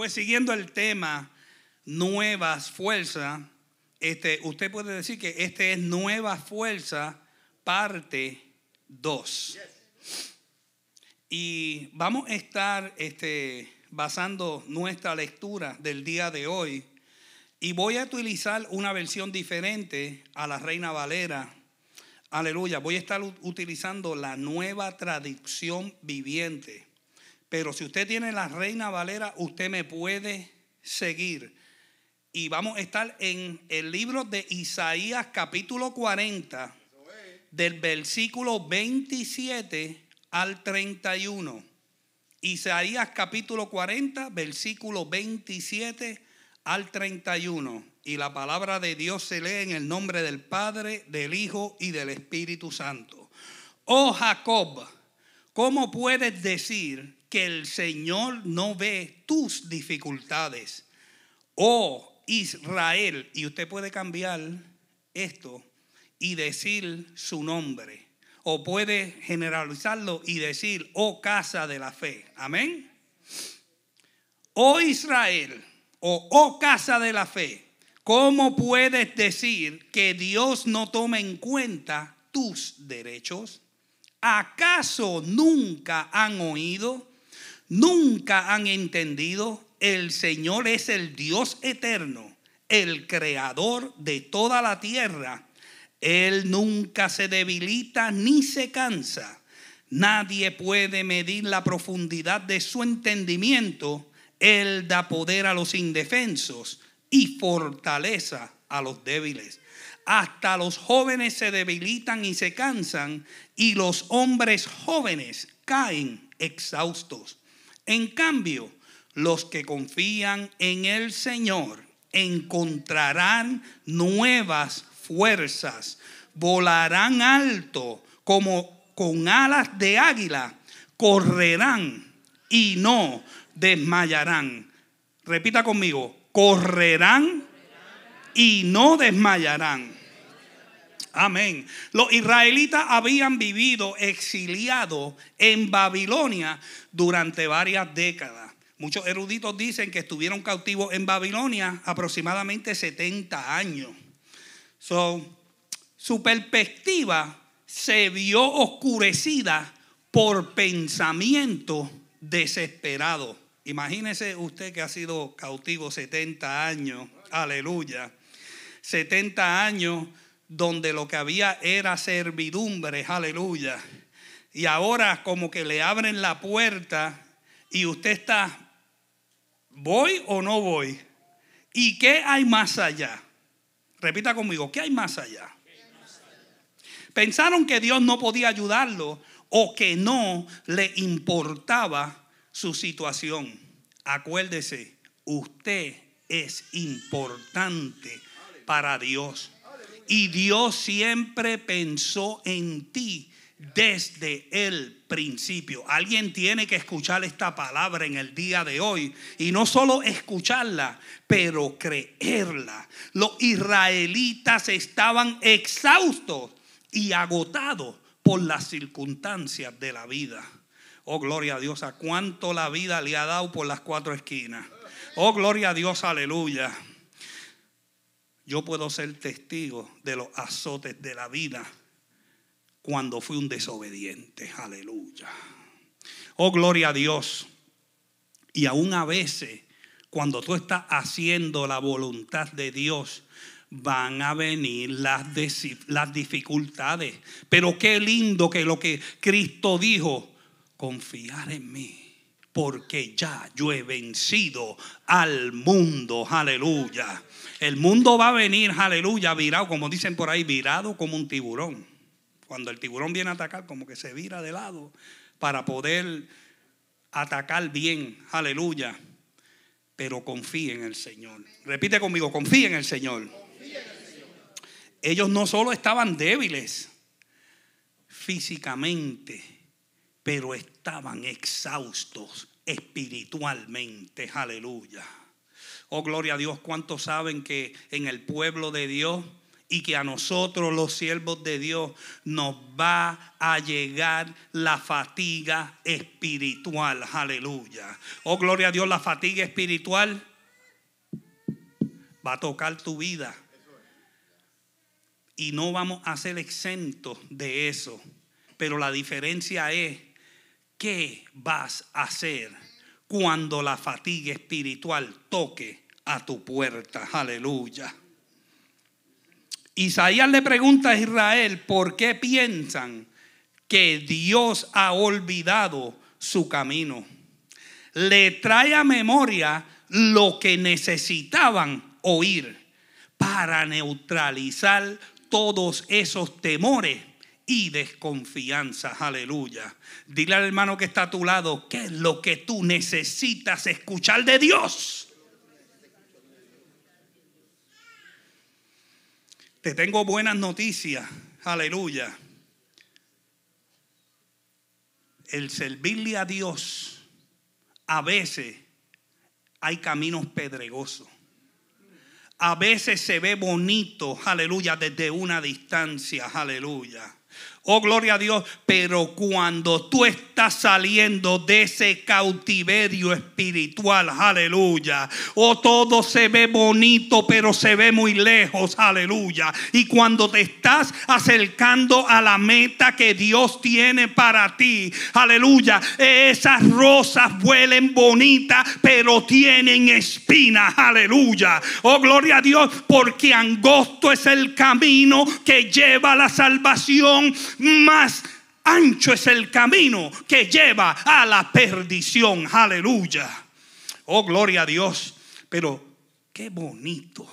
Pues siguiendo el tema, nuevas fuerzas, este, usted puede decir que este es nueva fuerza, parte 2. Y vamos a estar este, basando nuestra lectura del día de hoy. Y voy a utilizar una versión diferente a la Reina Valera. Aleluya, voy a estar utilizando la nueva traducción viviente. Pero si usted tiene la Reina Valera, usted me puede seguir. Y vamos a estar en el libro de Isaías capítulo 40, del versículo 27 al 31. Isaías capítulo 40, versículo 27 al 31. Y la palabra de Dios se lee en el nombre del Padre, del Hijo y del Espíritu Santo. Oh Jacob, ¿cómo puedes decir? que el Señor no ve tus dificultades. Oh Israel, y usted puede cambiar esto y decir su nombre. O puede generalizarlo y decir, oh casa de la fe. Amén. Oh Israel, o oh casa de la fe, ¿cómo puedes decir que Dios no toma en cuenta tus derechos? ¿Acaso nunca han oído? nunca han entendido, el Señor es el Dios eterno, el creador de toda la tierra. Él nunca se debilita ni se cansa. Nadie puede medir la profundidad de su entendimiento. Él da poder a los indefensos y fortaleza a los débiles. Hasta los jóvenes se debilitan y se cansan y los hombres jóvenes caen exhaustos. En cambio, los que confían en el Señor encontrarán nuevas fuerzas, volarán alto como con alas de águila, correrán y no desmayarán. Repita conmigo, correrán y no desmayarán. Amén. Los israelitas habían vivido exiliados en Babilonia durante varias décadas. Muchos eruditos dicen que estuvieron cautivos en Babilonia aproximadamente 70 años. su perspectiva se vio oscurecida por pensamientos desesperado. Imagínese usted que ha sido cautivo 70 años, aleluya, 70 años donde lo que había era servidumbre, aleluya. Y ahora como que le abren la puerta y usted está, ¿voy o no voy? ¿Y qué hay más allá? Repita conmigo, ¿qué hay más allá? Pensaron que Dios no podía ayudarlo o que no le importaba su situación. Acuérdese, usted es importante para Dios. Y Dios siempre pensó en ti desde el principio. Alguien tiene que escuchar esta palabra en el día de hoy y no solo escucharla, pero creerla. Los israelitas estaban exhaustos y agotados por las circunstancias de la vida. Oh, gloria a Dios, a cuánto la vida le ha dado por las cuatro esquinas. Oh, gloria a Dios, aleluya. Yo puedo ser testigo de los azotes de la vida cuando fui un desobediente. Aleluya. Oh, gloria a Dios. Y aún a veces, cuando tú estás haciendo la voluntad de Dios, van a venir las, dificultades. Pero qué lindo que lo que Cristo dijo, confiar en mí. Porque ya yo he vencido al mundo. Aleluya. El mundo va a venir, aleluya, virado, como dicen por ahí, virado como un tiburón. Cuando el tiburón viene a atacar, como que se vira de lado para poder atacar bien, aleluya. Pero confía en el Señor. Repite conmigo, confía en el Señor. Ellos no solo estaban débiles físicamente, pero estaban exhaustos espiritualmente, aleluya. Oh, gloria a Dios, ¿cuántos saben que en el pueblo de Dios y que a nosotros los siervos de Dios nos va a llegar la fatiga espiritual? Aleluya. Oh, gloria a Dios, la fatiga espiritual va a tocar tu vida. Y no vamos a ser exentos de eso. Pero la diferencia es, ¿qué vas a hacer? cuando la fatiga espiritual toque a tu puerta. Aleluya. Isaías le pregunta a Israel por qué piensan que Dios ha olvidado su camino. Le trae a memoria lo que necesitaban oír para neutralizar todos esos temores y desconfianza. Aleluya. Dile al hermano que está a tu lado, ¿qué es lo que tú necesitas escuchar de Dios? Te tengo buenas noticias. Aleluya. El servirle a Dios a veces hay caminos pedregosos. A veces se ve bonito, aleluya, desde una distancia, aleluya. Oh, gloria a Dios. Pero cuando tú estás saliendo de ese cautiverio espiritual, aleluya. Oh, todo se ve bonito, pero se ve muy lejos, aleluya. Y cuando te estás acercando a la meta que Dios tiene para ti, aleluya. Esas rosas huelen bonitas, pero tienen espinas, aleluya. Oh, gloria a Dios, porque angosto es el camino que lleva a la salvación más ancho es el camino que lleva a la perdición. Aleluya. Oh, gloria a Dios. Pero qué bonito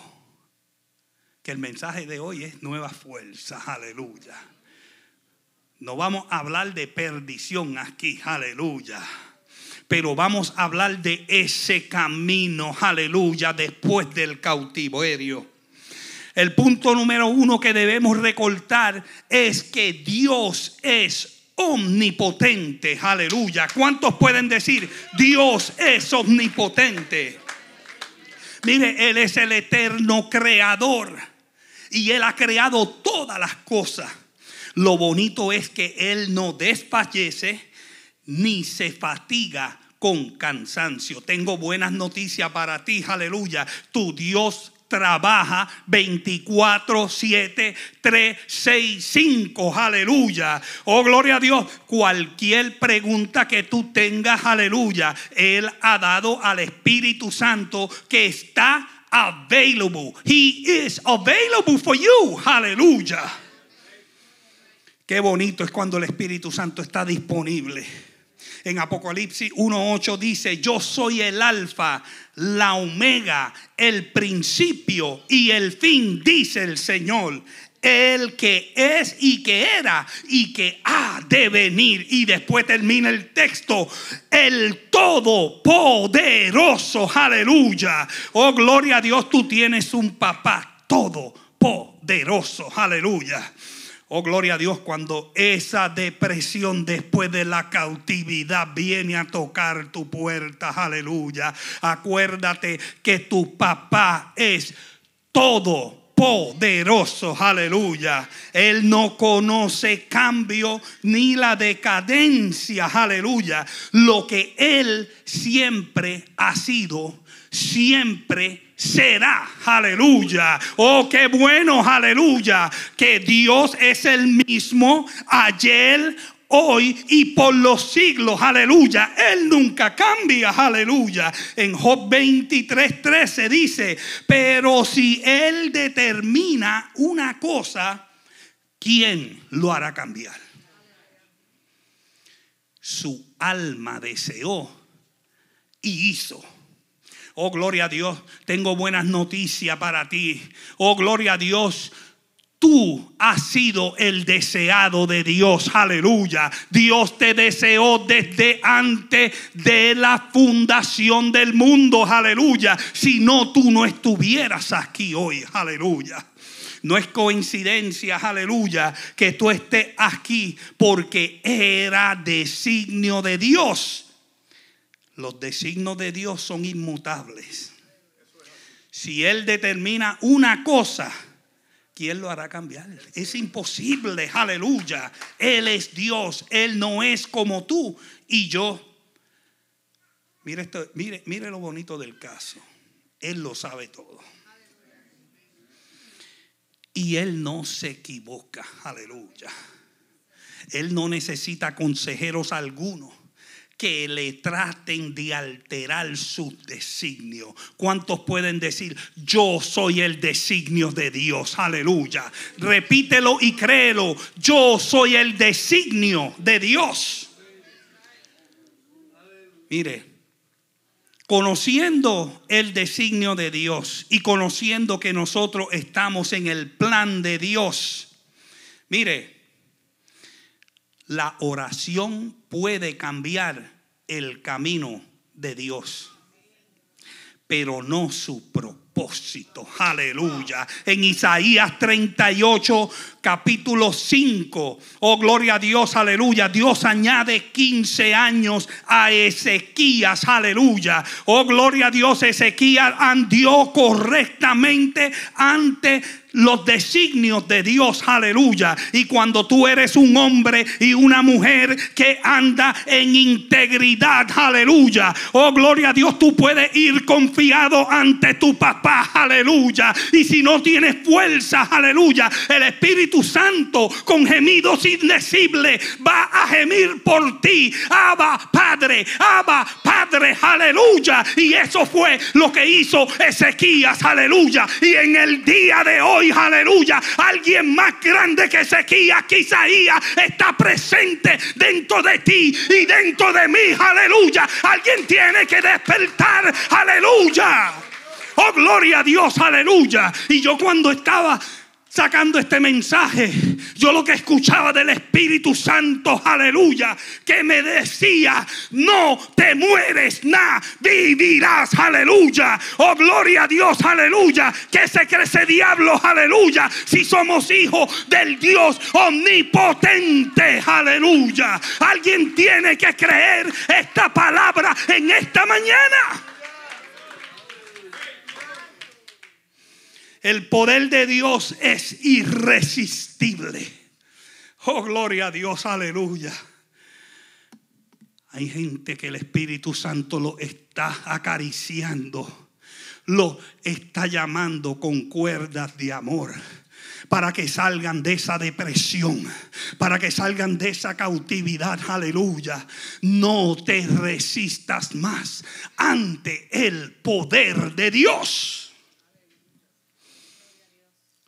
que el mensaje de hoy es nueva fuerza. Aleluya. No vamos a hablar de perdición aquí. Aleluya pero vamos a hablar de ese camino, aleluya, después del cautivo, cautiverio. El punto número uno que debemos recortar es que Dios es omnipotente. Aleluya. ¿Cuántos pueden decir, Dios es omnipotente? Mire, Él es el eterno creador y Él ha creado todas las cosas. Lo bonito es que Él no desfallece ni se fatiga con cansancio. Tengo buenas noticias para ti, aleluya. Tu Dios trabaja 24, 7, 3, 6, 5. Aleluya. Oh, gloria a Dios. Cualquier pregunta que tú tengas, aleluya. Él ha dado al Espíritu Santo que está available. He is available for you. Aleluya. Qué bonito es cuando el Espíritu Santo está disponible. En Apocalipsis 1.8 dice, yo soy el alfa, la omega, el principio y el fin, dice el Señor. El que es y que era y que ha de venir. Y después termina el texto. El todopoderoso. Aleluya. Oh, gloria a Dios, tú tienes un papá todo poderoso, Aleluya. Oh, gloria a Dios, cuando esa depresión después de la cautividad viene a tocar tu puerta, aleluya. Acuérdate que tu papá es todo aleluya. Él no conoce cambio ni la decadencia, aleluya. Lo que Él siempre ha sido, siempre será, aleluya. Oh, qué bueno, aleluya, que Dios es el mismo ayer, hoy y por los siglos, aleluya. Él nunca cambia, aleluya. En Job 23, 13 dice, pero si Él determina una cosa, ¿quién lo hará cambiar? Su alma deseó y hizo Oh, gloria a Dios, tengo buenas noticias para ti. Oh, gloria a Dios, Tú has sido el deseado de Dios, aleluya. Dios te deseó desde antes de la fundación del mundo, aleluya. Si no, tú no estuvieras aquí hoy, aleluya. No es coincidencia, aleluya, que tú estés aquí porque era designio de Dios los designos de Dios son inmutables. Si Él determina una cosa, ¿quién lo hará cambiar? Es imposible, aleluya. Él es Dios, Él no es como tú y yo. Mire, esto, mire, mire lo bonito del caso. Él lo sabe todo. Y Él no se equivoca, aleluya. Él no necesita consejeros algunos que le traten de alterar su designio ¿Cuántos pueden decir, yo soy el designio de Dios? Aleluya. Repítelo y créelo, yo soy el designio de Dios. Mire, conociendo el designio de Dios y conociendo que nosotros estamos en el plan de Dios, mire, la oración puede cambiar el camino de Dios, pero no su propósito. Aleluya. En Isaías 38, capítulo 5, oh gloria a Dios, aleluya. Dios añade 15 años a Ezequías, aleluya. Oh gloria a Dios, Ezequías andió correctamente ante los designios de Dios, aleluya. Y cuando tú eres un hombre y una mujer que anda en integridad, aleluya. Oh, gloria a Dios, tú puedes ir confiado ante tu papá, aleluya. Y si no tienes fuerza, aleluya, el Espíritu Santo con gemidos innecibles va a gemir por ti. Abba, Padre, Abba, Padre, aleluya. Y eso fue lo que hizo Ezequías, aleluya. Y en el día de hoy, aleluya, alguien más grande que Ezequiel, que Isaías, está presente dentro de ti y dentro de mí, aleluya. Alguien tiene que despertar, aleluya. Oh, gloria a Dios, aleluya. Y yo cuando estaba sacando este mensaje, yo lo que escuchaba del Espíritu Santo, aleluya, que me decía, no te mueres, nada, vivirás, aleluya. Oh, gloria a Dios, aleluya. Que se crece diablo, aleluya. Si somos hijos del Dios omnipotente, aleluya. Alguien tiene que creer esta palabra en esta mañana. El poder de Dios es irresistible. Oh, gloria a Dios, aleluya. Hay gente que el Espíritu Santo lo está acariciando, lo está llamando con cuerdas de amor para que salgan de esa depresión, para que salgan de esa cautividad, aleluya. No te resistas más ante el poder de Dios.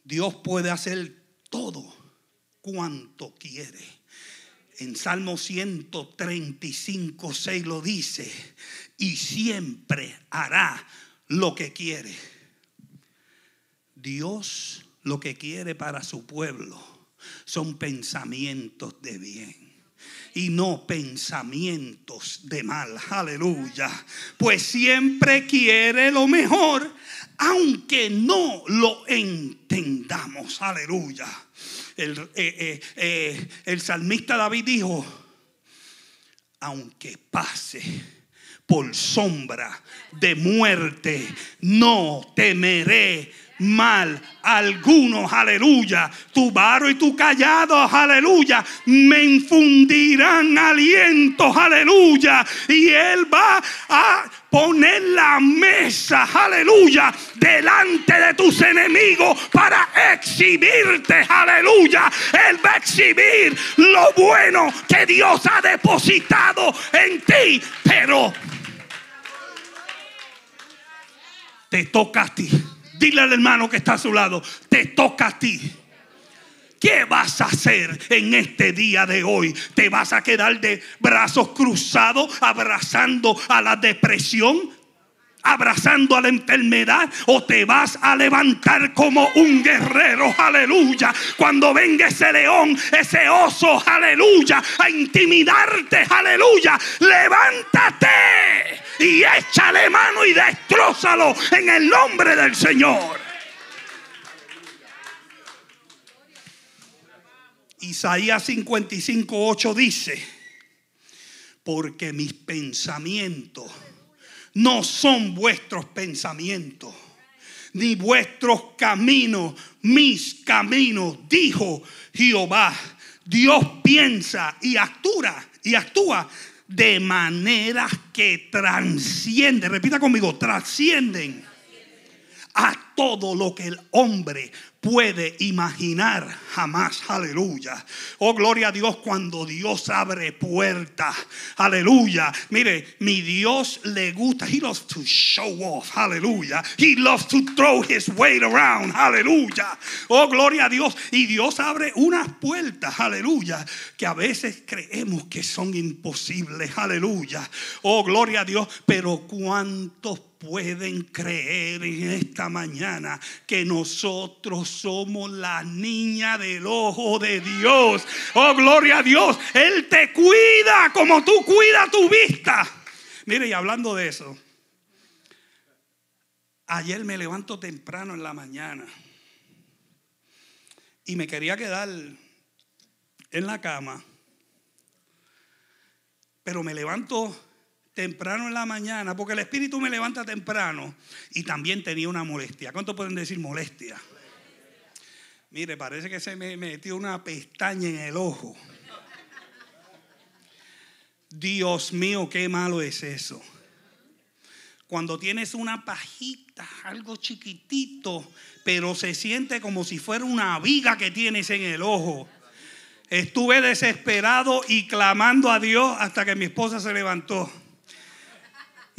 Dios puede hacer todo cuanto quiere. En Salmo 135, 6 lo dice, y siempre hará lo que quiere. Dios lo que quiere para su pueblo son pensamientos de bien y no pensamientos de mal. Aleluya. Pues siempre quiere lo mejor, aunque no lo entendamos. Aleluya. El, eh, eh, eh, el salmista David dijo, aunque pase por sombra de muerte, no temeré mal alguno, aleluya. Tu barro y tu callado, aleluya, me infundirán aliento, aleluya. Y Él va a poner la mesa, aleluya, delante de tus enemigos para exhibirte, aleluya. Él va a exhibir lo bueno que Dios ha depositado en ti, pero te toca a ti Dile al hermano que está a su lado, te toca a ti. ¿Qué vas a hacer en este día de hoy? ¿Te vas a quedar de brazos cruzados abrazando a la depresión? abrazando a la enfermedad o te vas a levantar como un guerrero, aleluya. Cuando venga ese león, ese oso, aleluya, a intimidarte, aleluya, levántate y échale mano y destrozalo en el nombre del Señor. Isaías 55, 8 dice, porque mis pensamientos no son vuestros pensamientos, ni vuestros caminos, mis caminos, dijo Jehová. Dios piensa y actúa y actúa de maneras que trascienden. Repita conmigo, trascienden todo lo que el hombre puede imaginar jamás. Aleluya. Oh, gloria a Dios cuando Dios abre puertas. Aleluya. Mire, mi Dios le gusta. He loves to show off. Aleluya. He loves to throw his weight around. Aleluya. Oh, gloria a Dios. Y Dios abre unas puertas. Aleluya. Que a veces creemos que son imposibles. Aleluya. Oh, gloria a Dios. Pero cuántos pueden creer en esta mañana que nosotros somos la niña del ojo de Dios. Oh, gloria a Dios. Él te cuida como tú cuidas tu vista. Mire, y hablando de eso, ayer me levanto temprano en la mañana y me quería quedar en la cama, pero me levanto temprano en la mañana, porque el Espíritu me levanta temprano y también tenía una molestia. ¿Cuánto pueden decir molestia? Mire, parece que se me metió una pestaña en el ojo. Dios mío, qué malo es eso. Cuando tienes una pajita, algo chiquitito, pero se siente como si fuera una viga que tienes en el ojo. Estuve desesperado y clamando a Dios hasta que mi esposa se levantó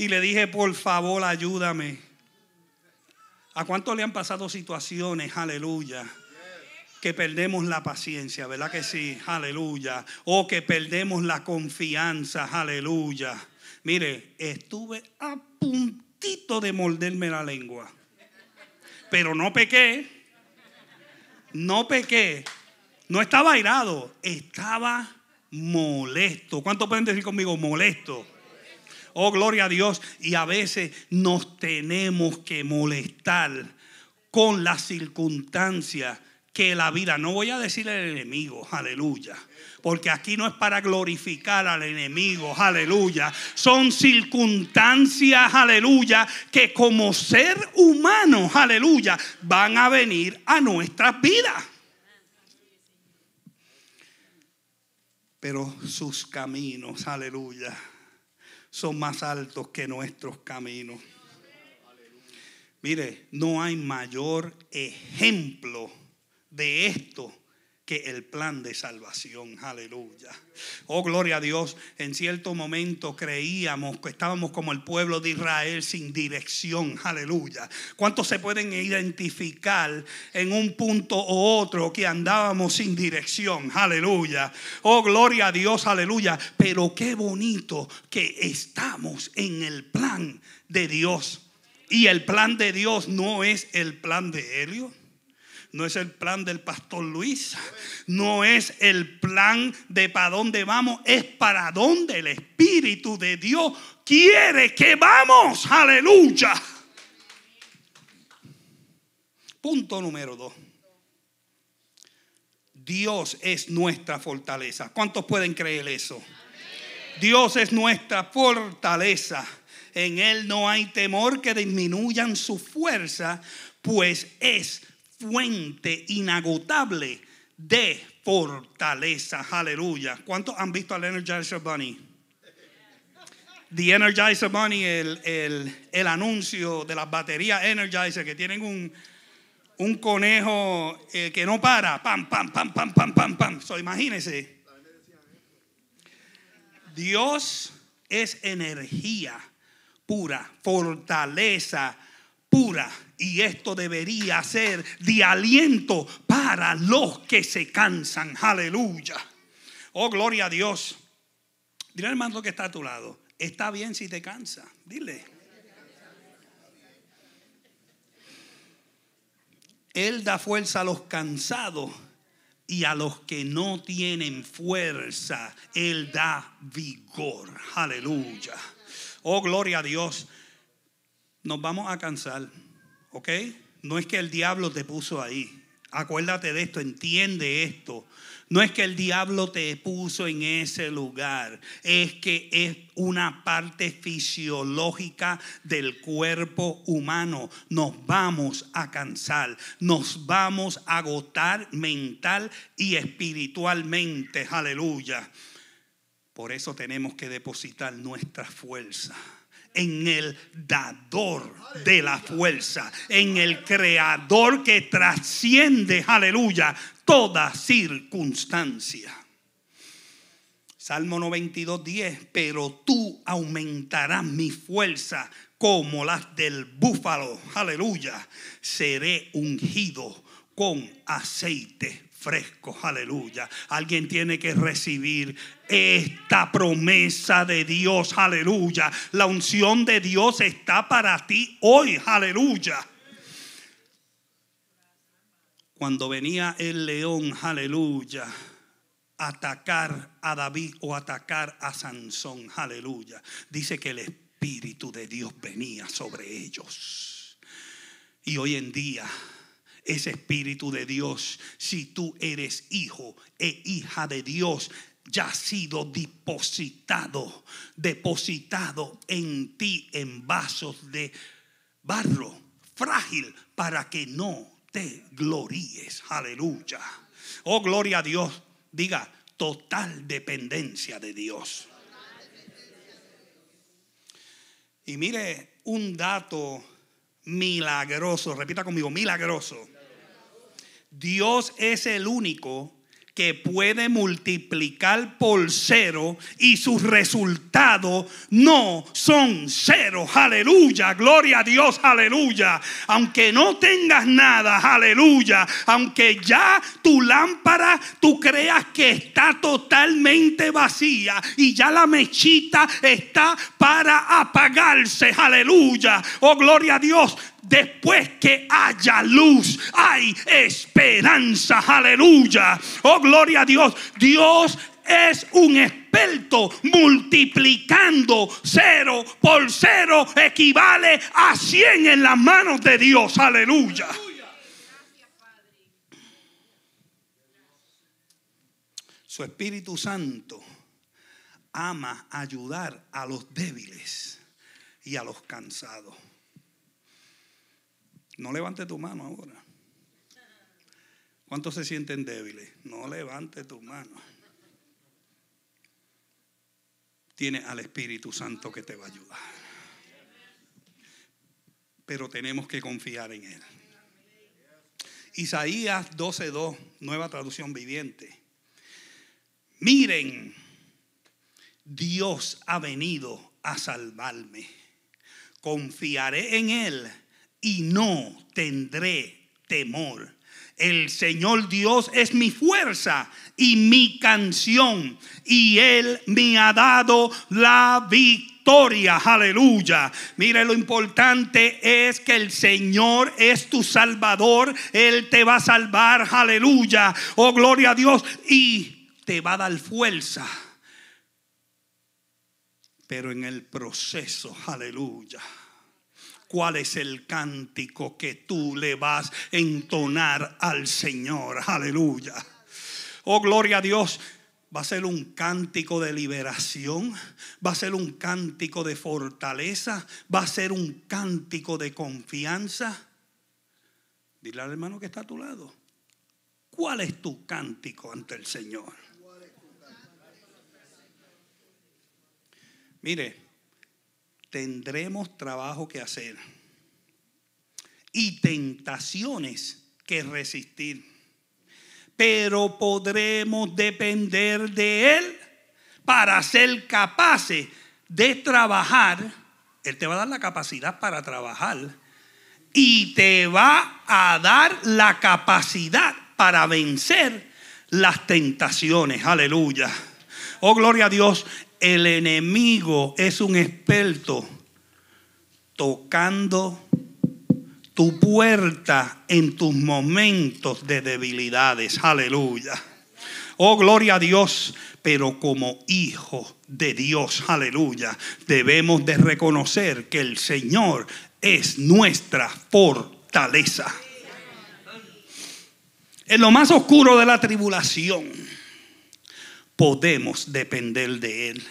y le dije, por favor, ayúdame. ¿A cuánto le han pasado situaciones? Aleluya que perdemos la paciencia, ¿verdad que sí? Aleluya. O que perdemos la confianza, aleluya. Mire, estuve a puntito de morderme la lengua, pero no pequé, no pequé, no estaba airado, estaba molesto. ¿Cuánto pueden decir conmigo molesto? Oh, gloria a Dios. Y a veces nos tenemos que molestar con las circunstancias que la vida, no voy a decir el enemigo, aleluya, porque aquí no es para glorificar al enemigo, aleluya, son circunstancias, aleluya, que como ser humano, aleluya, van a venir a nuestra vida Pero sus caminos, aleluya, son más altos que nuestros caminos. Mire, no hay mayor ejemplo de esto que el plan de salvación. Aleluya. Oh, gloria a Dios. En cierto momento creíamos que estábamos como el pueblo de Israel sin dirección. Aleluya. ¿Cuántos se pueden identificar en un punto u otro que andábamos sin dirección? Aleluya. Oh, gloria a Dios. Aleluya. Pero qué bonito que estamos en el plan de Dios. Y el plan de Dios no es el plan de Elio. No es el plan del pastor Luis. No es el plan de para dónde vamos. Es para dónde el Espíritu de Dios quiere que vamos. Aleluya. Punto número dos. Dios es nuestra fortaleza. ¿Cuántos pueden creer eso? Dios es nuestra fortaleza. En Él no hay temor que disminuyan su fuerza, pues es fuente inagotable de fortaleza. Aleluya. ¿Cuántos han visto al Energizer Bunny? The Energizer Bunny, el, anuncio de las baterías Energizer que tienen un, un conejo eh, que no para. Pam, pam, pam, pam, pam, pam, pam. So, imagínense. Dios es energía pura, fortaleza pura. Y esto debería ser de aliento para los que se cansan. Aleluya. Oh, gloria a Dios. Dile al hermano que está a tu lado. Está bien si te cansa. Dile. Él da fuerza a los cansados y a los que no tienen fuerza, Él da vigor. Aleluya. Oh, gloria a Dios. Nos vamos a cansar. ¿Ok? No es que el diablo te puso ahí. Acuérdate de esto, entiende esto. No es que el diablo te puso en ese lugar, es que es una parte fisiológica del cuerpo humano. Nos vamos a cansar, nos vamos a agotar mental y espiritualmente. Aleluya. Por eso tenemos que depositar nuestra fuerza en el dador de la fuerza, en el creador que trasciende, aleluya, toda circunstancia. Salmo 92, 10, pero tú aumentarás mi fuerza como las del búfalo, aleluya, seré ungido con aceite fresco, aleluya. Alguien tiene que recibir esta promesa de Dios, aleluya. La unción de Dios está para ti hoy, aleluya. Cuando venía el león, aleluya, atacar a David o atacar a Sansón, aleluya, dice que el Espíritu de Dios venía sobre ellos. Y hoy en día ese Espíritu de Dios, si tú eres hijo e hija de Dios, ya ha sido depositado, depositado en ti en vasos de barro frágil para que no te gloríes. Aleluya. Oh, gloria a Dios. Diga, total dependencia de Dios. Y mire un dato milagroso. Repita conmigo, milagroso. Dios es el único puede multiplicar por cero y sus resultados no son cero. Aleluya, gloria a Dios, aleluya. Aunque no tengas nada, aleluya. Aunque ya tu lámpara tú creas que está totalmente vacía y ya la mechita está para apagarse, aleluya. Oh, gloria a Dios después que haya luz, hay esperanza. Aleluya. Oh, gloria a Dios. Dios es un experto multiplicando cero por cero equivale a cien en las manos de Dios. Aleluya. Su Espíritu Santo ama ayudar a los débiles y a los cansados. No levante tu mano ahora. ¿Cuántos se sienten débiles? No levante tu mano. Tiene al Espíritu Santo que te va a ayudar. Pero tenemos que confiar en Él. Isaías 12:2, nueva traducción viviente. Miren, Dios ha venido a salvarme. Confiaré en Él y no tendré temor. El Señor Dios es mi fuerza y mi canción. Y Él me ha dado la victoria. Aleluya. Mire, lo importante es que el Señor es tu Salvador. Él te va a salvar. Aleluya. Oh, gloria a Dios. Y te va a dar fuerza. Pero en el proceso. Aleluya cuál es el cántico que tú le vas a entonar al Señor. Aleluya. Oh, gloria a Dios. Va a ser un cántico de liberación, va a ser un cántico de fortaleza, va a ser un cántico de confianza. Dile al hermano que está a tu lado, ¿cuál es tu cántico ante el Señor? Mire, tendremos trabajo que hacer y tentaciones que resistir. Pero podremos depender de Él para ser capaces de trabajar. Él te va a dar la capacidad para trabajar y te va a dar la capacidad para vencer las tentaciones. Aleluya. Oh, gloria a Dios el enemigo es un experto tocando tu puerta en tus momentos de debilidades. Aleluya. Oh, gloria a Dios. Pero como hijo de Dios, aleluya, debemos de reconocer que el Señor es nuestra fortaleza. En lo más oscuro de la tribulación podemos depender de Él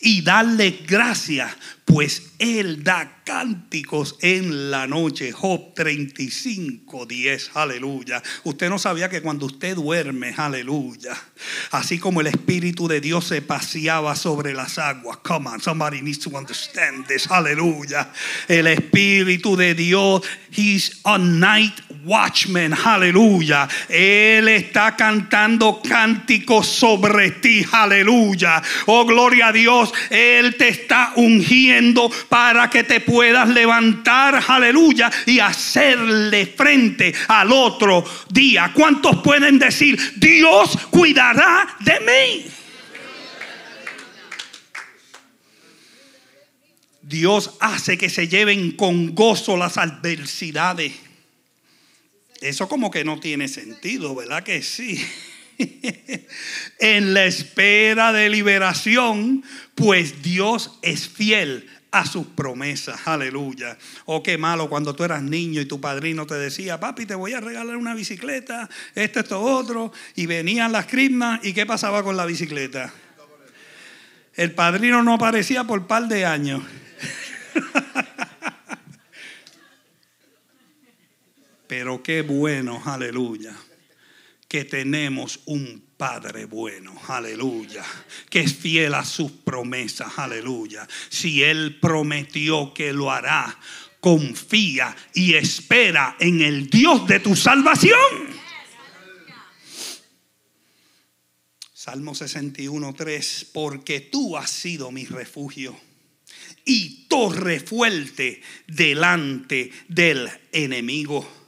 y darle gracias pues Él da cánticos en la noche. Job 35, 10, aleluya. Usted no sabía que cuando usted duerme, aleluya, así como el Espíritu de Dios se paseaba sobre las aguas, come on, somebody needs to understand this, aleluya. El Espíritu de Dios, he's a night watchman, aleluya. Él está cantando cánticos sobre ti, aleluya. Oh, gloria a Dios, Él te está ungiendo para que te puedas levantar, aleluya, y hacerle frente al otro día. ¿Cuántos pueden decir, Dios cuidará de mí? Dios hace que se lleven con gozo las adversidades. Eso como que no tiene sentido, ¿verdad que sí? en la espera de liberación, pues Dios es fiel a sus promesas. Aleluya. Oh, qué malo cuando tú eras niño y tu padrino te decía, papi, te voy a regalar una bicicleta, esto, esto, otro. Y venían las crismas y ¿qué pasaba con la bicicleta? El padrino no aparecía por par de años. Pero qué bueno, aleluya que tenemos un Padre bueno, aleluya, que es fiel a sus promesas, aleluya. Si Él prometió que lo hará, confía y espera en el Dios de tu salvación. Salmo 61, 3, porque tú has sido mi refugio y torre fuerte delante del enemigo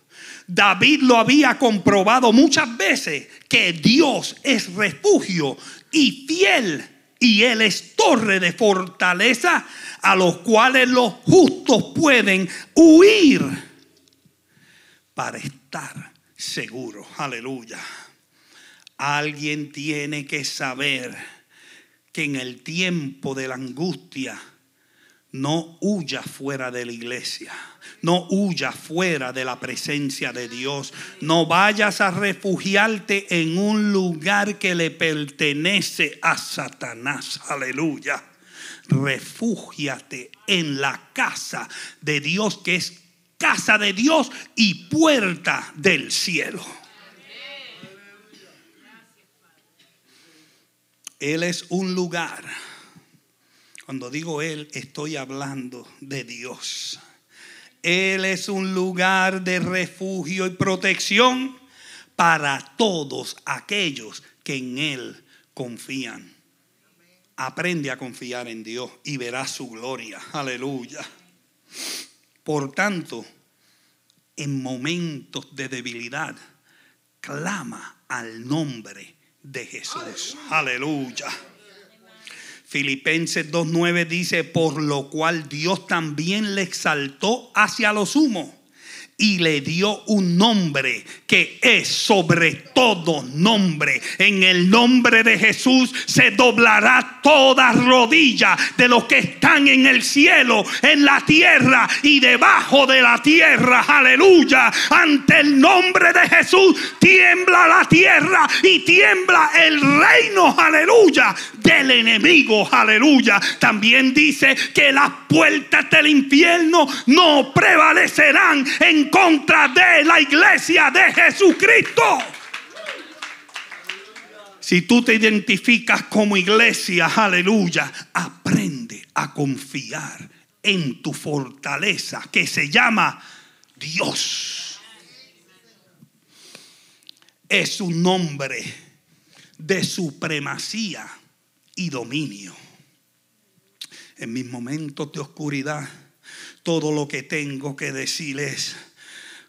David lo había comprobado muchas veces que Dios es refugio y fiel y Él es torre de fortaleza a los cuales los justos pueden huir para estar seguros. Aleluya. Alguien tiene que saber que en el tiempo de la angustia, no huya fuera de la iglesia. No huya fuera de la presencia de Dios. No vayas a refugiarte en un lugar que le pertenece a Satanás. Aleluya. Refúgiate en la casa de Dios que es casa de Dios y puerta del cielo. Él es un lugar cuando digo Él, estoy hablando de Dios. Él es un lugar de refugio y protección para todos aquellos que en Él confían. Aprende a confiar en Dios y verás su gloria. Aleluya. Por tanto, en momentos de debilidad, clama al nombre de Jesús. Aleluya. Filipenses 2.9 dice, por lo cual Dios también le exaltó hacia lo sumo y le dio un nombre que es sobre todo nombre. En el nombre de Jesús se doblará toda rodilla de los que están en el cielo, en la tierra y debajo de la tierra. Aleluya. Ante el nombre de Jesús tiembla la tierra y tiembla el reino. Aleluya. Del enemigo. Aleluya. También dice que las puertas del infierno no prevalecerán en contra de la iglesia de Jesucristo. Si tú te identificas como iglesia, aleluya, aprende a confiar en tu fortaleza que se llama Dios. Es un nombre de supremacía y dominio. En mis momentos de oscuridad, todo lo que tengo que decir es,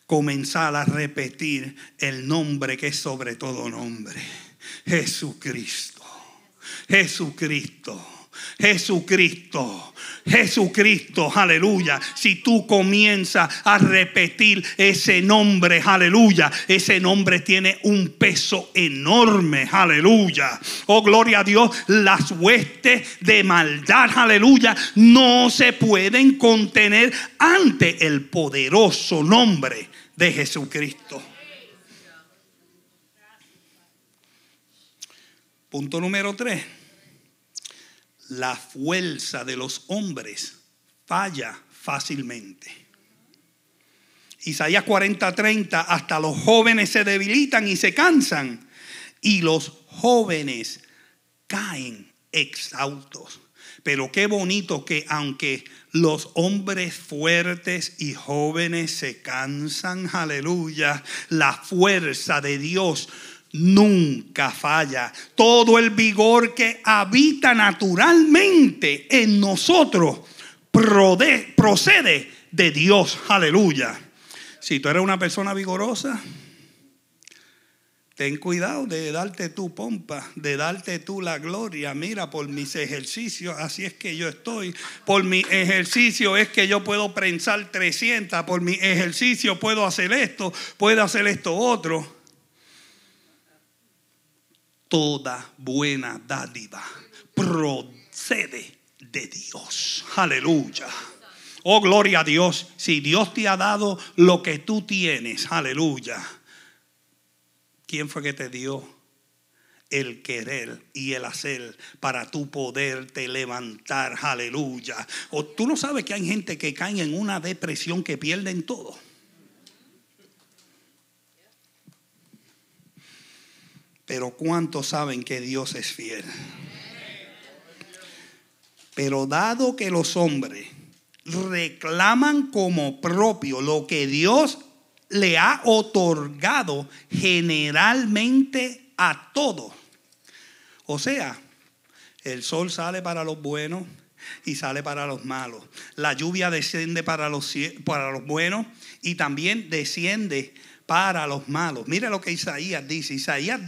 comenzar a repetir el nombre que es sobre todo nombre. Jesucristo. Jesucristo. Jesucristo, Jesucristo, aleluya. Si tú comienzas a repetir ese nombre, aleluya, ese nombre tiene un peso enorme, aleluya. Oh, gloria a Dios, las huestes de maldad, aleluya, no se pueden contener ante el poderoso nombre de Jesucristo. Punto número tres. La fuerza de los hombres falla fácilmente. Isaías 40-30 hasta los jóvenes se debilitan y se cansan, y los jóvenes caen exhaustos. Pero qué bonito que aunque los hombres fuertes y jóvenes se cansan, aleluya, la fuerza de Dios nunca falla. Todo el vigor que habita naturalmente en nosotros procede de Dios, aleluya. Si tú eres una persona vigorosa, Ten cuidado de darte tu pompa, de darte tú la gloria. Mira, por mis ejercicios, así es que yo estoy. Por mi ejercicio es que yo puedo prensar 300. Por mi ejercicio puedo hacer esto, puedo hacer esto otro. Toda buena dádiva procede de Dios. Aleluya. Oh, gloria a Dios. Si Dios te ha dado lo que tú tienes, aleluya ¿Quién fue que te dio el querer y el hacer para tú poderte levantar? Aleluya. O tú no sabes que hay gente que cae en una depresión que pierden todo. Pero ¿cuántos saben que Dios es fiel? Pero dado que los hombres reclaman como propio lo que Dios le ha otorgado generalmente a todo. O sea, el sol sale para los buenos y sale para los malos. La lluvia desciende para los, para los buenos y también desciende para los malos. Mira lo que Isaías dice. Isaías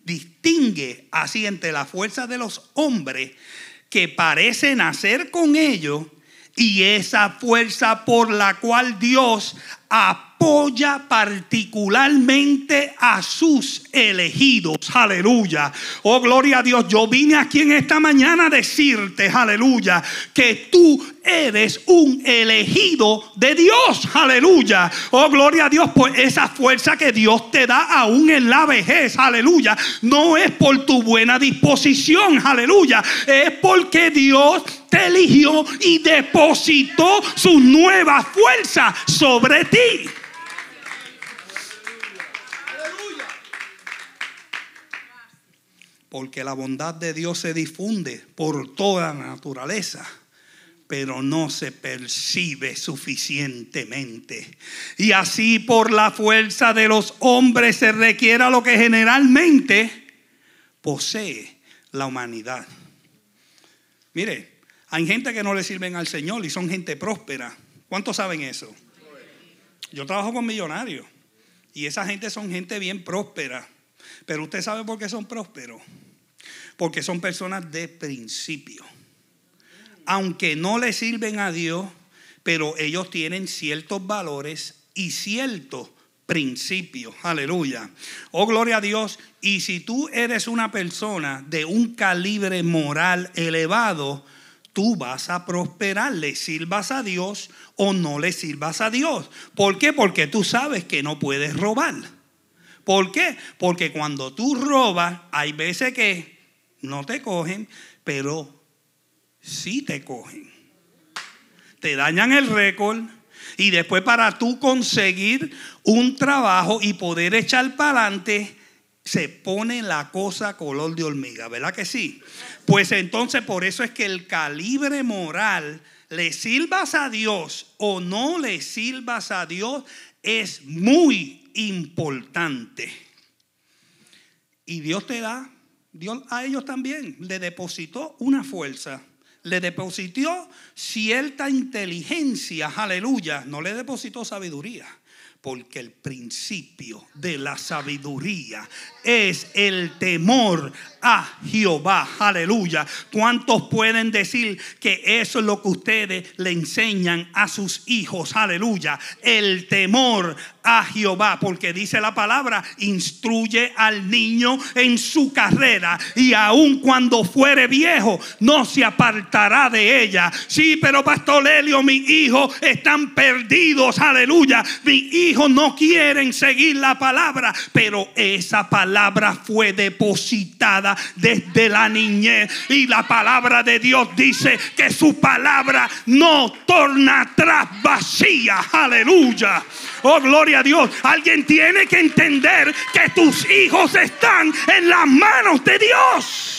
distingue así entre la fuerza de los hombres que parecen hacer con ellos y esa fuerza por la cual Dios apoya particularmente a sus elegidos. Aleluya. Oh, gloria a Dios. Yo vine aquí en esta mañana a decirte, aleluya, que tú eres un elegido de Dios. Aleluya. Oh, gloria a Dios por esa fuerza que Dios te da aún en la vejez. Aleluya. No es por tu buena disposición. Aleluya. Es porque Dios te eligió y depositó Su nueva fuerza sobre ti. Porque la bondad de Dios se difunde por toda la naturaleza pero no se percibe suficientemente. Y así por la fuerza de los hombres se requiera lo que generalmente posee la humanidad. Mire, hay gente que no le sirven al Señor y son gente próspera. ¿Cuántos saben eso? Yo trabajo con millonarios y esa gente son gente bien próspera. Pero usted sabe por qué son prósperos. Porque son personas de principio. Aunque no le sirven a Dios, pero ellos tienen ciertos valores y ciertos principios. Aleluya. Oh, gloria a Dios. Y si tú eres una persona de un calibre moral elevado, tú vas a prosperar, le sirvas a Dios o no le sirvas a Dios. ¿Por qué? Porque tú sabes que no puedes robar. ¿Por qué? Porque cuando tú robas, hay veces que no te cogen, pero sí te cogen. Te dañan el récord y después para tú conseguir un trabajo y poder echar para adelante, se pone la cosa color de hormiga, ¿verdad que sí? Pues entonces por eso es que el calibre moral, le sirvas a Dios o no le sirvas a Dios, es muy importante. Y Dios te da, Dios a ellos también le depositó una fuerza le depositó cierta inteligencia, aleluya, no le depositó sabiduría. Porque el principio de la sabiduría es el temor a Jehová. Aleluya. ¿Cuántos pueden decir que eso es lo que ustedes le enseñan a sus hijos? Aleluya. El temor a Jehová, porque dice la palabra, instruye al niño en su carrera y aun cuando fuere viejo, no se apartará de ella. Sí, pero Pastor Lelio, mis hijos están perdidos, aleluya. Mi hijo no quieren seguir la palabra, pero esa palabra fue depositada desde la niñez. Y la palabra de Dios dice que su palabra no torna atrás vacía. Aleluya. Oh, gloria a Dios. Alguien tiene que entender que tus hijos están en las manos de Dios.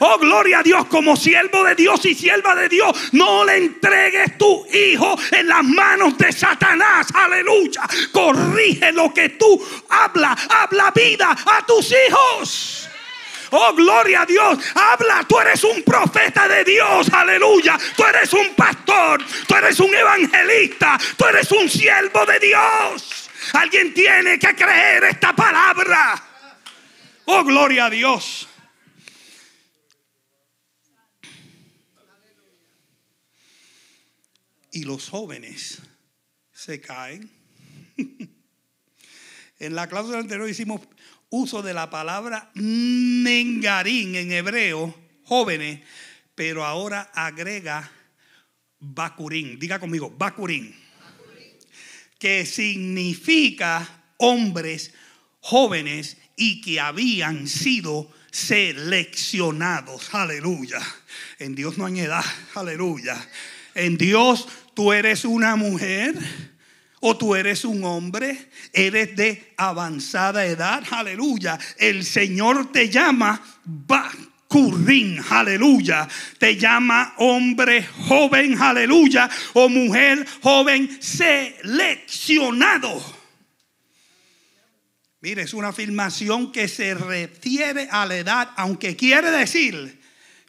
Oh, gloria a Dios, como siervo de Dios y sierva de Dios, no le entregues tu hijo en las manos de Satanás. Aleluya. Corrige lo que tú habla, habla vida a tus hijos. Oh, gloria a Dios. Habla, tú eres un profeta de Dios. Aleluya. Tú eres un pastor. Tú eres un evangelista. Tú eres un siervo de Dios. Alguien tiene que creer esta palabra. Oh, gloria a Dios. Y los jóvenes se caen. en la clase anterior hicimos uso de la palabra nengarín en hebreo, jóvenes, pero ahora agrega bakurín. Diga conmigo, bakurín. Que significa hombres jóvenes y que habían sido seleccionados. Aleluya. En Dios no hay edad. Aleluya. En Dios tú eres una mujer o tú eres un hombre, eres de avanzada edad, aleluya. El Señor te llama Currín, aleluya. Te llama hombre joven, aleluya. O mujer joven seleccionado. Mire, es una afirmación que se refiere a la edad, aunque quiere decir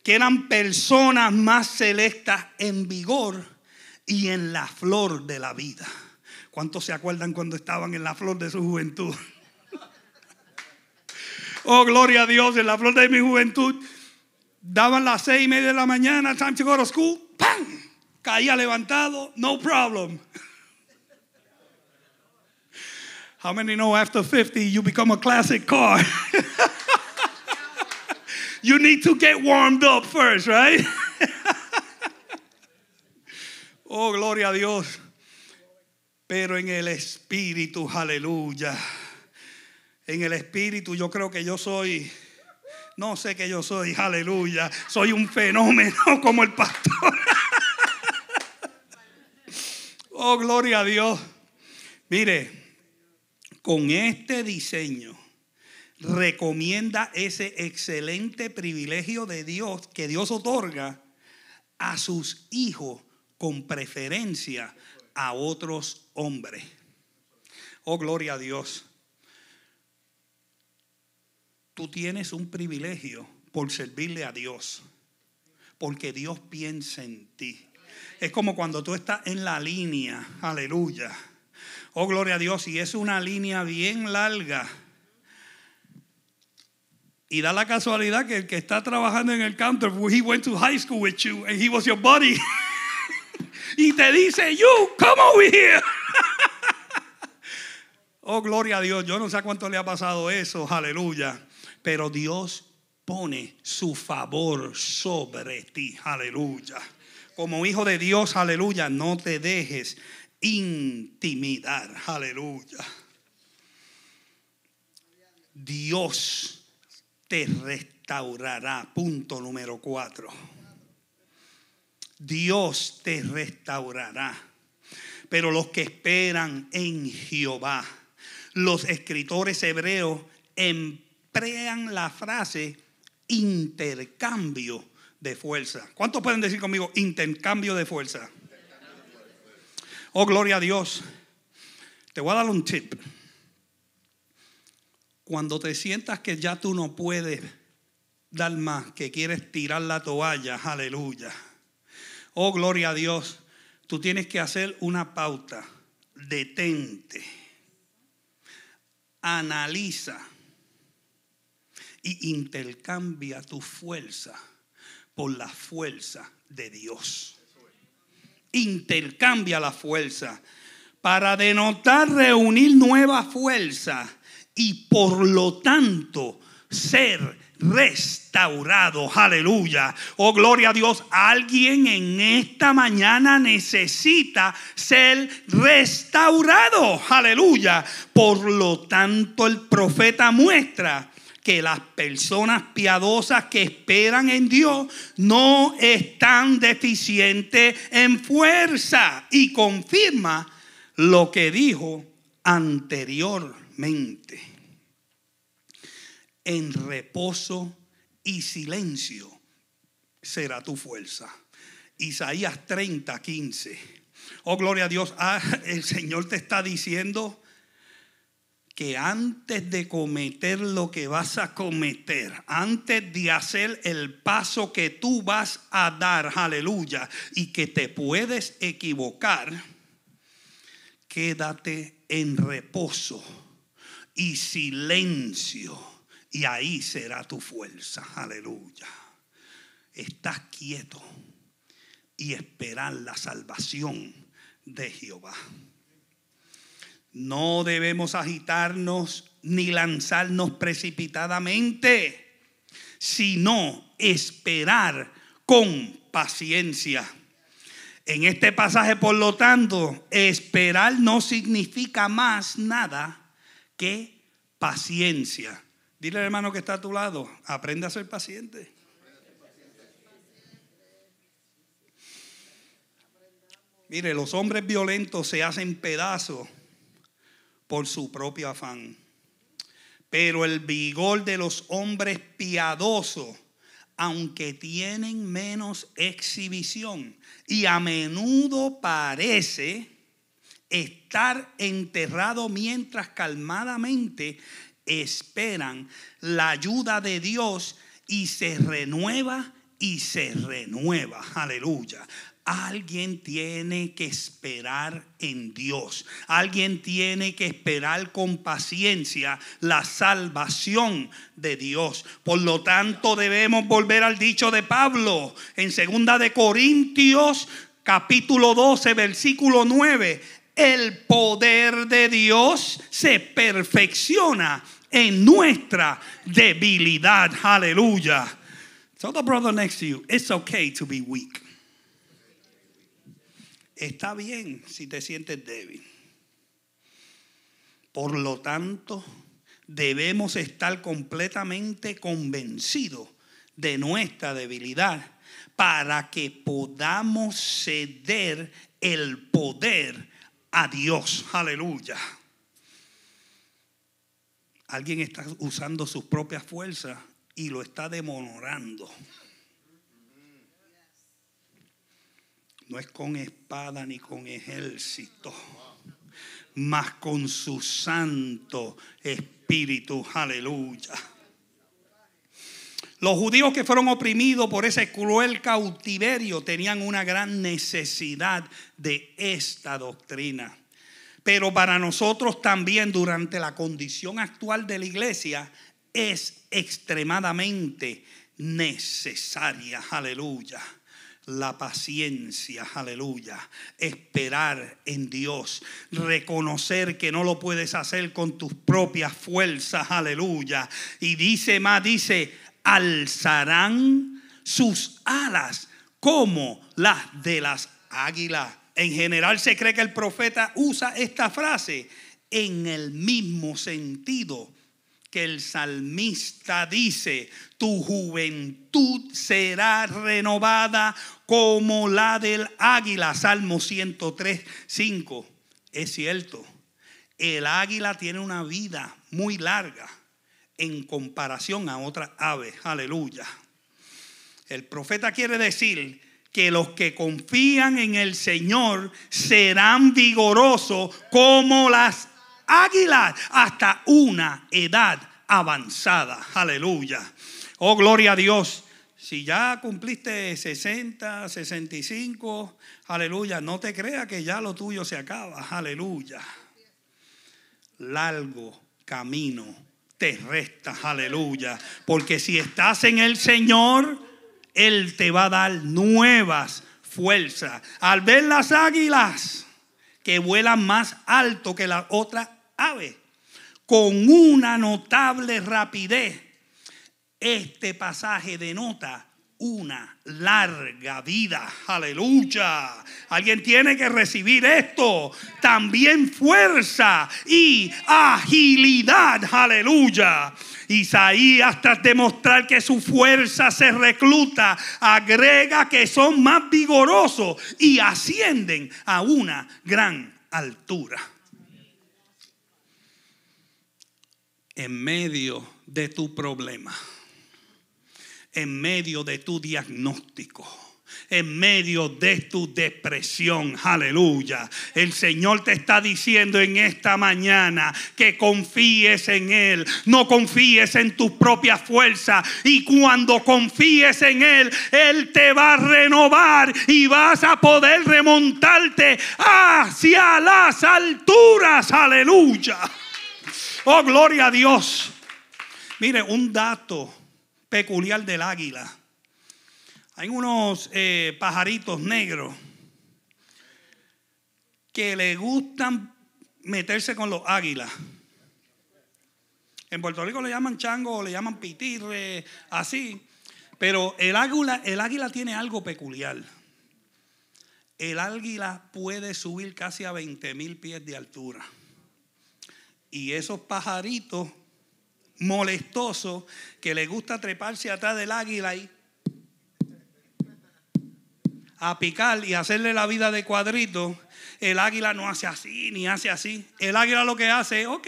que eran personas más selectas en vigor y en la flor de la vida. ¿Cuántos se acuerdan cuando estaban en la flor de su juventud? oh, gloria a Dios, en la flor de mi juventud. Daban las seis y media de la mañana, time to go to school. ¡Pam! Caía levantado, no problem. How many know after 50 you become a classic car? you need to get warmed up first, right? oh, gloria a Dios pero en el espíritu, aleluya. En el espíritu yo creo que yo soy, no sé que yo soy, aleluya, soy un fenómeno como el pastor. oh, gloria a Dios. Mire, con este diseño recomienda ese excelente privilegio de Dios que Dios otorga a sus hijos con preferencia a otros hombres. Oh, gloria a Dios. Tú tienes un privilegio por servirle a Dios, porque Dios piensa en ti. Es como cuando tú estás en la línea, aleluya. Oh, gloria a Dios, y es una línea bien larga. Y da la casualidad que el que está trabajando en el counter, he went to high school with you and he was your buddy. y te dice, You, come over here. oh, gloria a Dios. Yo no sé a cuánto le ha pasado eso. Aleluya. Pero Dios pone su favor sobre ti. Aleluya. Como hijo de Dios, aleluya, no te dejes intimidar. Aleluya. Dios te restaurará. Punto número cuatro. Dios te restaurará. Pero los que esperan en Jehová, los escritores hebreos emplean la frase intercambio de fuerza. ¿Cuántos pueden decir conmigo intercambio de fuerza? Oh, gloria a Dios. Te voy a dar un tip. Cuando te sientas que ya tú no puedes dar más, que quieres tirar la toalla, aleluya Oh, gloria a Dios. Tú tienes que hacer una pauta. Detente. Analiza. Y intercambia tu fuerza por la fuerza de Dios. Intercambia la fuerza para denotar reunir nueva fuerza y por lo tanto ser restaurado Aleluya. Oh, gloria a Dios. Alguien en esta mañana necesita ser restaurado. Aleluya. Por lo tanto, el profeta muestra que las personas piadosas que esperan en Dios no están deficientes en fuerza y confirma lo que dijo anteriormente en reposo y silencio será tu fuerza. Isaías 30, 15. Oh, gloria a Dios. Ah, el Señor te está diciendo que antes de cometer lo que vas a cometer, antes de hacer el paso que tú vas a dar, aleluya, y que te puedes equivocar, quédate en reposo y silencio y ahí será tu fuerza. Aleluya. Estás quieto y esperar la salvación de Jehová. No debemos agitarnos ni lanzarnos precipitadamente, sino esperar con paciencia. En este pasaje, por lo tanto, esperar no significa más nada que paciencia. Dile al hermano que está a tu lado, aprende a ser paciente. Mire, los hombres violentos se hacen pedazos por su propio afán. Pero el vigor de los hombres piadosos, aunque tienen menos exhibición y a menudo parece estar enterrado mientras calmadamente esperan la ayuda de Dios y se renueva y se renueva. Aleluya. Alguien tiene que esperar en Dios. Alguien tiene que esperar con paciencia la salvación de Dios. Por lo tanto, debemos volver al dicho de Pablo en segunda de Corintios capítulo 12 versículo 9. El poder de Dios se perfecciona en nuestra debilidad. Aleluya. the brother next to you, it's okay to be weak. Está bien si te sientes débil. Por lo tanto, debemos estar completamente convencidos de nuestra debilidad para que podamos ceder el poder a Dios. Aleluya. Alguien está usando sus propias fuerzas y lo está demonorando. No es con espada ni con ejército, más con su santo espíritu. Aleluya. Los judíos que fueron oprimidos por ese cruel cautiverio tenían una gran necesidad de esta doctrina pero para nosotros también durante la condición actual de la iglesia es extremadamente necesaria, aleluya. La paciencia, aleluya. Esperar en Dios. Reconocer que no lo puedes hacer con tus propias fuerzas, aleluya. Y dice más, dice, alzarán sus alas como las de las águilas en general se cree que el profeta usa esta frase en el mismo sentido que el salmista dice, tu juventud será renovada como la del águila, Salmo 103, 5. Es cierto, el águila tiene una vida muy larga en comparación a otras aves, aleluya. El profeta quiere decir que los que confían en el Señor serán vigorosos como las águilas hasta una edad avanzada. Aleluya. Oh, gloria a Dios. Si ya cumpliste 60, 65, aleluya, no te creas que ya lo tuyo se acaba. Aleluya. Largo camino te resta. Aleluya. Porque si estás en el Señor él te va a dar nuevas fuerzas. Al ver las águilas que vuelan más alto que las otras ave, con una notable rapidez, este pasaje denota una larga vida. Aleluya. Alguien tiene que recibir esto. También fuerza y agilidad. Aleluya. Isaías, tras demostrar que su fuerza se recluta, agrega que son más vigorosos y ascienden a una gran altura. En medio de tu problema en medio de tu diagnóstico en medio de tu depresión. Aleluya. El Señor te está diciendo en esta mañana que confíes en Él. No confíes en tu propia fuerza. Y cuando confíes en Él, Él te va a renovar y vas a poder remontarte hacia las alturas. Aleluya. Oh, gloria a Dios. Mire, un dato peculiar del águila. Hay unos eh, pajaritos negros que le gustan meterse con los águilas. En Puerto Rico le llaman chango, le llaman pitirre, así. Pero el águila, el águila tiene algo peculiar. El águila puede subir casi a 20 mil pies de altura. Y esos pajaritos molestoso que le gusta treparse atrás del águila y a picar y hacerle la vida de cuadrito, el águila no hace así ni hace así. El águila lo que hace es, ok,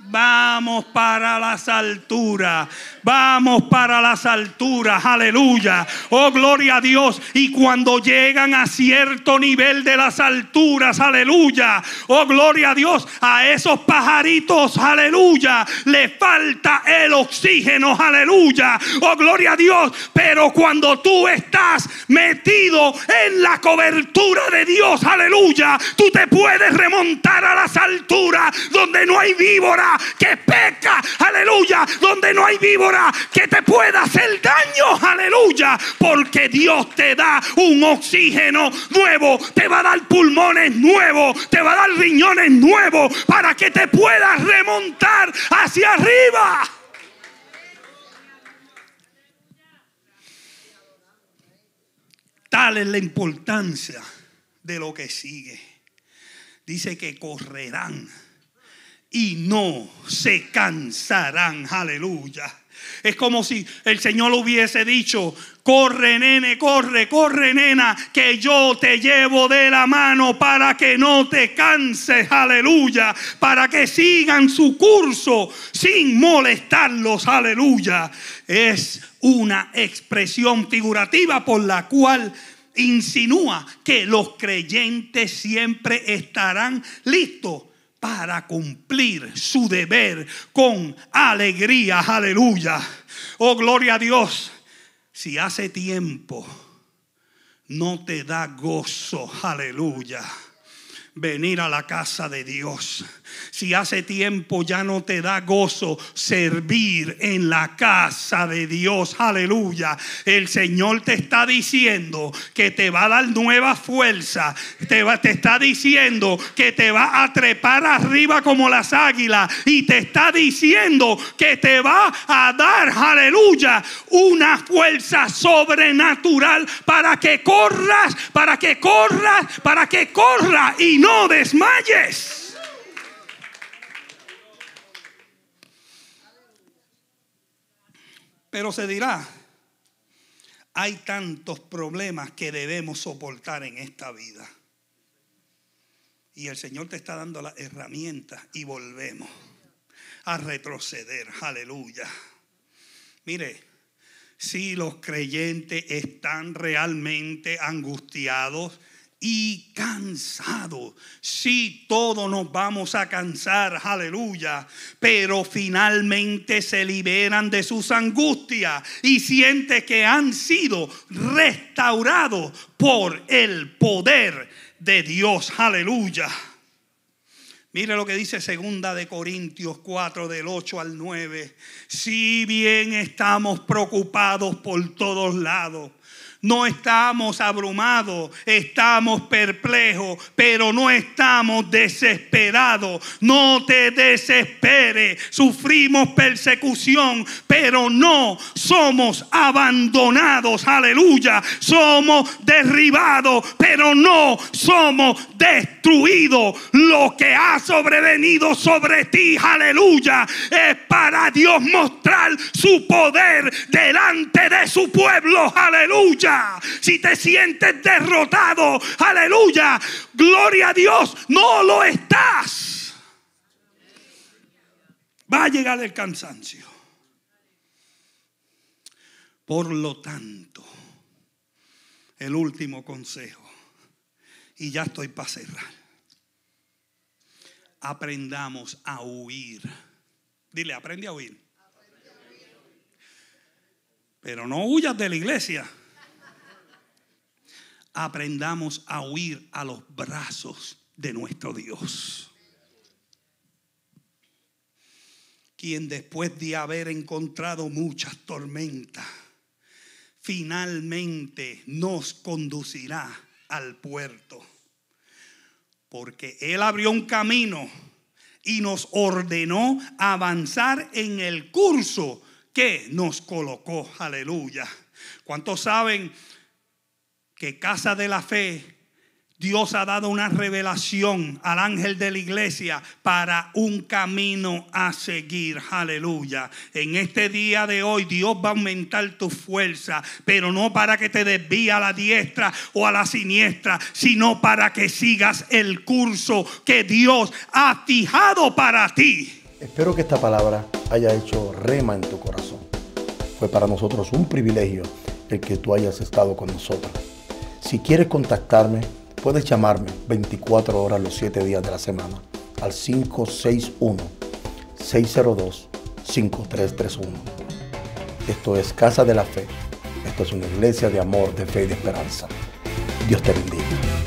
vamos para las alturas, Vamos para las alturas, aleluya. Oh, gloria a Dios. Y cuando llegan a cierto nivel de las alturas, aleluya. Oh, gloria a Dios. A esos pajaritos, aleluya. Le falta el oxígeno, aleluya. Oh, gloria a Dios. Pero cuando tú estás metido en la cobertura de Dios, aleluya. Tú te puedes remontar a las alturas donde no hay víbora que peca, aleluya. Donde no hay víbora que te pueda hacer daño, aleluya, porque Dios te da un oxígeno nuevo, te va a dar pulmones nuevos, te va a dar riñones nuevos para que te puedas remontar hacia arriba. Tal es la importancia de lo que sigue. Dice que correrán y no se cansarán. Aleluya. Es como si el Señor hubiese dicho, corre nene, corre, corre nena, que yo te llevo de la mano para que no te canses, aleluya, para que sigan su curso sin molestarlos, aleluya. Es una expresión figurativa por la cual insinúa que los creyentes siempre estarán listos para cumplir su deber con alegría. Aleluya. Oh, gloria a Dios. Si hace tiempo no te da gozo, aleluya, venir a la casa de Dios si hace tiempo ya no te da gozo servir en la casa de Dios, aleluya. El Señor te está diciendo que te va a dar nueva fuerza. Te, va, está diciendo que te va a trepar arriba como las águilas. Y te está diciendo que te va a dar, aleluya, una fuerza sobrenatural para que corras, para que corras, para que corras y no desmayes. Pero se dirá, hay tantos problemas que debemos soportar en esta vida. Y el Señor te está dando las herramientas y volvemos a retroceder. Aleluya. Mire, si los creyentes están realmente angustiados, y cansado. Sí, todos nos vamos a cansar, aleluya, pero finalmente se liberan de sus angustias y siente que han sido restaurados por el poder de Dios, aleluya. Mire lo que dice segunda de Corintios 4 del 8 al 9. Si bien estamos preocupados por todos lados, no estamos abrumados, estamos perplejos, pero no estamos desesperados. No te desesperes, sufrimos persecución, pero no somos abandonados, aleluya. Somos derribados, pero no somos destruidos. Lo que ha sobrevenido sobre ti, aleluya, es para Dios mostrar su poder delante de su pueblo, aleluya. Si te sientes derrotado, aleluya, gloria a Dios, no lo estás. Va a llegar el cansancio. Por lo tanto, el último consejo, y ya estoy para cerrar, aprendamos a huir. Dile, aprende a huir. Pero no huyas de la iglesia aprendamos a huir a los brazos de nuestro Dios. Quien después de haber encontrado muchas tormentas, finalmente nos conducirá al puerto. Porque Él abrió un camino y nos ordenó avanzar en el curso que nos colocó. Aleluya. ¿Cuántos saben que Casa de la Fe, Dios ha dado una revelación al ángel de la iglesia para un camino a seguir. Aleluya. En este día de hoy Dios va a aumentar tu fuerza, pero no para que te desvíe a la diestra o a la siniestra, sino para que sigas el curso que Dios ha fijado para ti. Espero que esta palabra haya hecho rema en tu corazón. Fue para nosotros un privilegio el que tú hayas estado con nosotros. Si quieres contactarme, puedes llamarme 24 horas los 7 días de la semana al 561-602-5331. Esto es Casa de la Fe. Esto es una iglesia de amor, de fe y de esperanza. Dios te bendiga.